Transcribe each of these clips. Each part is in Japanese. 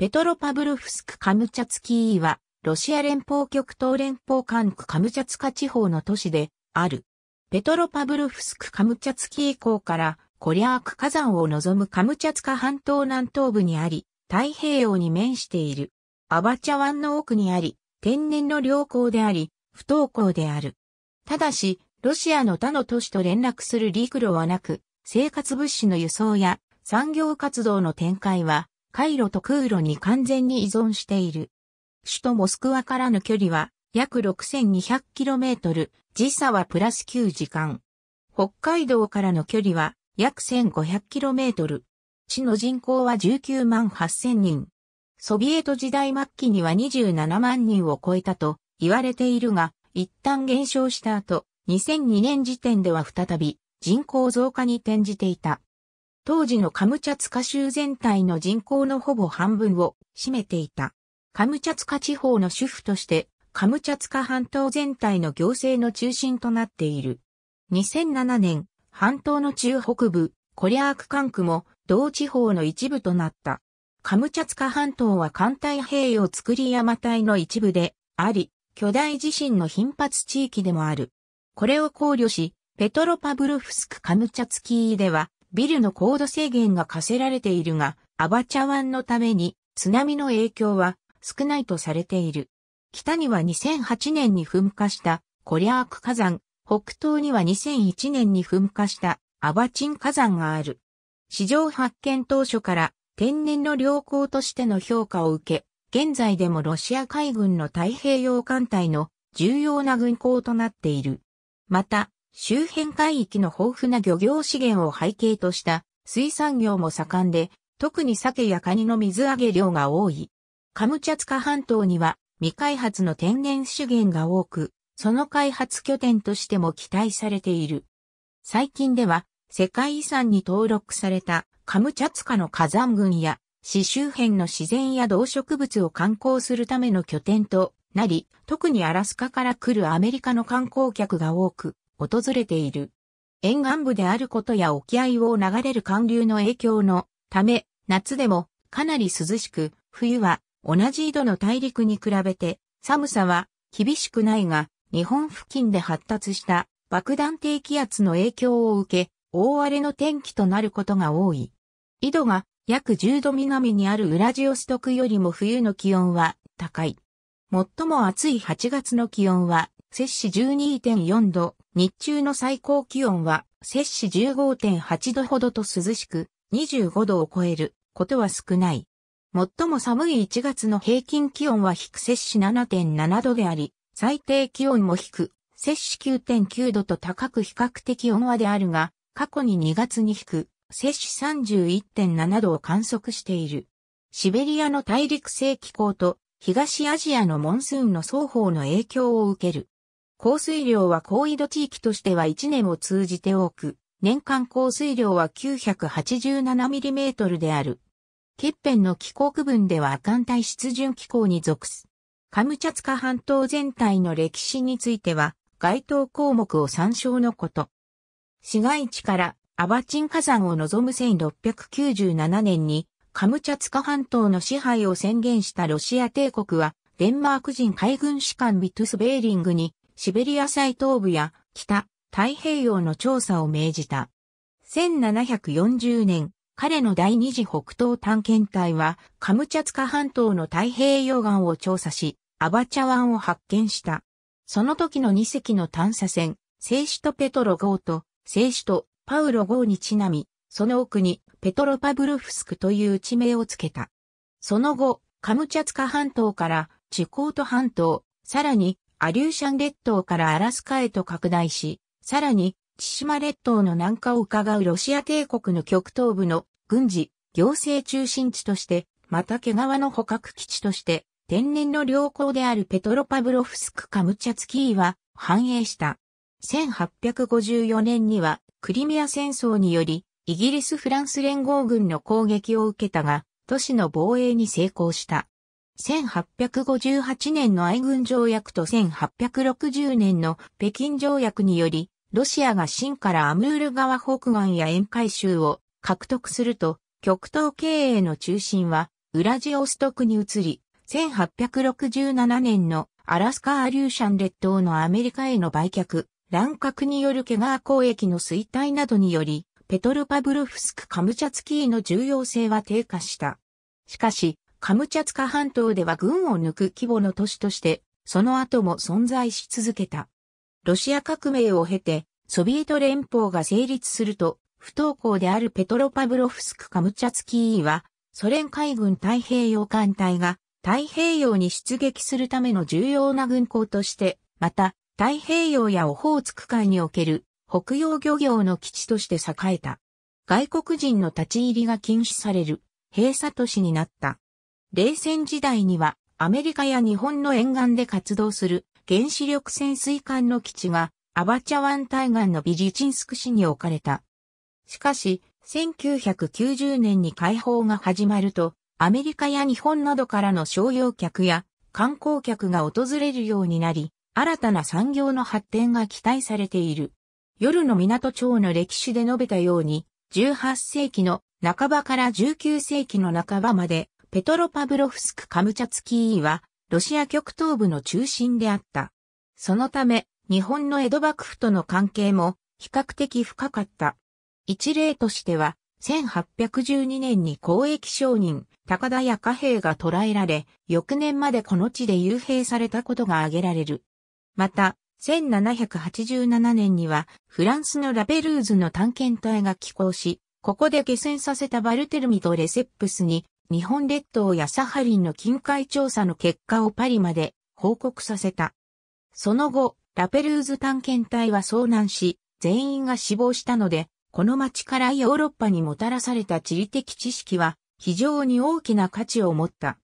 ペトロパブルフスク・カムチャツキーは、ロシア連邦極東連邦管区カムチャツカ地方の都市で、ある。ペトロパブルフスク・カムチャツキー港から、コリャーク火山を望むカムチャツカ半島南東部にあり、太平洋に面している。アバチャ湾の奥にあり、天然の良港であり、不登校である。ただし、ロシアの他の都市と連絡する陸路はなく、生活物資の輸送や産業活動の展開は回路と空路に完全に依存している。首都モスクワからの距離は約 6200km、時差はプラス9時間。北海道からの距離は約 1500km。市の人口は19万8000人。ソビエト時代末期には27万人を超えたと言われているが、一旦減少した後、2002年時点では再び人口増加に転じていた。当時のカムチャツカ州全体の人口のほぼ半分を占めていた。カムチャツカ地方の主婦として、カムチャツカ半島全体の行政の中心となっている。2007年、半島の中北部、コリアーク管区も同地方の一部となった。カムチャツカ半島は艦隊平洋作り山隊の一部であり、巨大地震の頻発地域でもある。これを考慮し、ペトロパブロフスクカムチャツキーでは、ビルの高度制限が課せられているが、アバチャ湾のために津波の影響は少ないとされている。北には2008年に噴火したコリャーク火山、北東には2001年に噴火したアバチン火山がある。史上発見当初から天然の良好としての評価を受け、現在でもロシア海軍の太平洋艦隊の重要な軍港となっている。また、周辺海域の豊富な漁業資源を背景とした水産業も盛んで、特に鮭やカニの水揚げ量が多い。カムチャツカ半島には未開発の天然資源が多く、その開発拠点としても期待されている。最近では世界遺産に登録されたカムチャツカの火山群や市周辺の自然や動植物を観光するための拠点となり、特にアラスカから来るアメリカの観光客が多く、訪れている。沿岸部であることや沖合を流れる寒流の影響のため、夏でもかなり涼しく、冬は同じ緯度の大陸に比べて寒さは厳しくないが、日本付近で発達した爆弾低気圧の影響を受け、大荒れの天気となることが多い。緯度が約10度南にあるウラジオストクよりも冬の気温は高い。最も暑い8月の気温は摂氏12.4度、日中の最高気温は、摂氏15.8度ほどと涼しく、25度を超えることは少ない。最も寒い1月の平均気温は低摂氏7.7度であり、最低気温も低、摂氏9.9度と高く比較的温和であるが、過去に2月に低、摂氏31.7度を観測している。シベリアの大陸性気候と東アジアのモンスーンの双方の影響を受ける。降水量は高緯度地域としては1年を通じて多く、年間降水量は 987mm である。欠片の気候区分では亜寒帯湿潤気候に属す。カムチャツカ半島全体の歴史については、該当項目を参照のこと。市街地からアバチン火山を望む1697年に、カムチャツカ半島の支配を宣言したロシア帝国は、デンマーク人海軍士官ビトゥス・ベーリングにシベリア最東部や北、太平洋の調査を命じた。1740年、彼の第二次北東探検隊は、カムチャツカ半島の太平洋岸を調査し、アバチャ湾を発見した。その時の2隻の探査船、聖シとペトロ号と、聖シとパウロ号にちなみ、その奥にペトロパブルフスクという地名をつけた。その後、カムチャツカ半島から、チ高コート半島、さらにアリューシャン列島からアラスカへと拡大し、さらに、千島列島の南下を伺うロシア帝国の極東部の軍事、行政中心地として、また毛皮の捕獲基地として、天然の良港であるペトロパブロフスクカムチャツキーは繁栄した。1854年にはクリミア戦争によりイギリス・フランス連合軍の攻撃を受けたが、都市の防衛に成功した。1858年の愛軍条約と1860年の北京条約により、ロシアが清からアムール川北岸や沿海州を獲得すると、極東経営の中心はウラジオストクに移り、1867年のアラスカアリューシャン列島のアメリカへの売却、乱獲によるケガー交易の衰退などにより、ペトルパブロフスク・カムチャツキーの重要性は低下した。しかし、カムチャツカ半島では軍を抜く規模の都市として、その後も存在し続けた。ロシア革命を経て、ソビエト連邦が成立すると、不登校であるペトロパブロフスク・カムチャツキーは、ソ連海軍太平洋艦隊が太平洋に出撃するための重要な軍港として、また、太平洋やオホーツク海における北洋漁業の基地として栄えた。外国人の立ち入りが禁止される閉鎖都市になった。冷戦時代にはアメリカや日本の沿岸で活動する原子力潜水艦の基地がアバチャ湾対岸のビジチンスク市に置かれた。しかし、1990年に開放が始まると、アメリカや日本などからの商用客や観光客が訪れるようになり、新たな産業の発展が期待されている。夜の港町の歴史で述べたように、18世紀の半ばから19世紀の半ばまでペトロパブロフスク・カムチャツキーは、ロシア極東部の中心であった。そのため、日本の江戸幕府との関係も比較的深かった。一例としては、1812年に公益商人、高田屋貨幣が捕らえられ、翌年までこの地で幽閉されたことが挙げられる。また、1787年には、フランスのラベルーズの探検隊が寄港し、ここで下船させたバルテルミとレセップスに日本列島やサハリンの近海調査の結果をパリまで報告させた。その後、ラペルーズ探検隊は遭難し、全員が死亡したので、この町からヨーロッパにもたらされた地理的知識は非常に大きな価値を持った。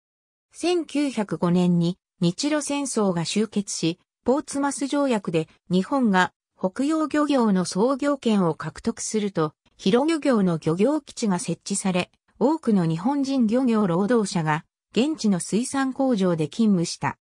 1905年に日露戦争が終結し、ポーツマス条約で日本が北洋漁業の創業権を獲得すると、広漁業の漁業基地が設置され、多くの日本人漁業労働者が現地の水産工場で勤務した。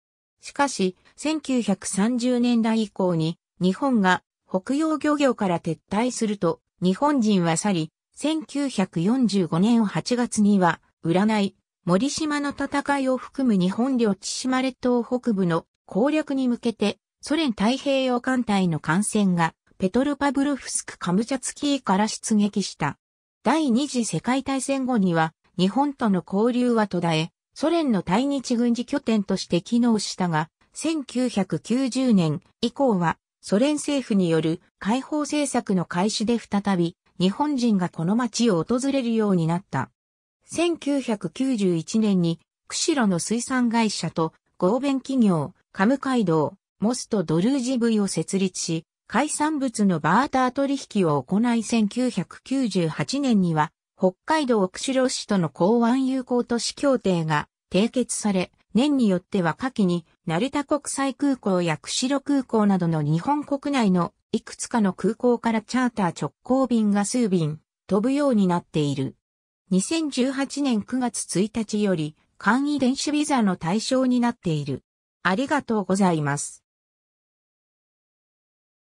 しかし、1930年代以降に日本が北洋漁業から撤退すると日本人は去り、1945年8月には占い、森島の戦いを含む日本領千島列島北部の攻略に向けてソ連太平洋艦隊の艦船がペトルパブロフスクカムチャツキーから出撃した。第二次世界大戦後には日本との交流は途絶え、ソ連の対日軍事拠点として機能したが、1990年以降はソ連政府による解放政策の開始で再び日本人がこの町を訪れるようになった。1991年に釧路の水産会社と合弁企業、カム街道、モスとドルージブイを設立し、海産物のバーター取引を行い1998年には、北海道釧路市との港湾友好都市協定が締結され、年によっては夏季に成田国際空港や釧路空港などの日本国内のいくつかの空港からチャーター直行便が数便飛ぶようになっている。2018年9月1日より簡易電子ビザの対象になっている。ありがとうございます。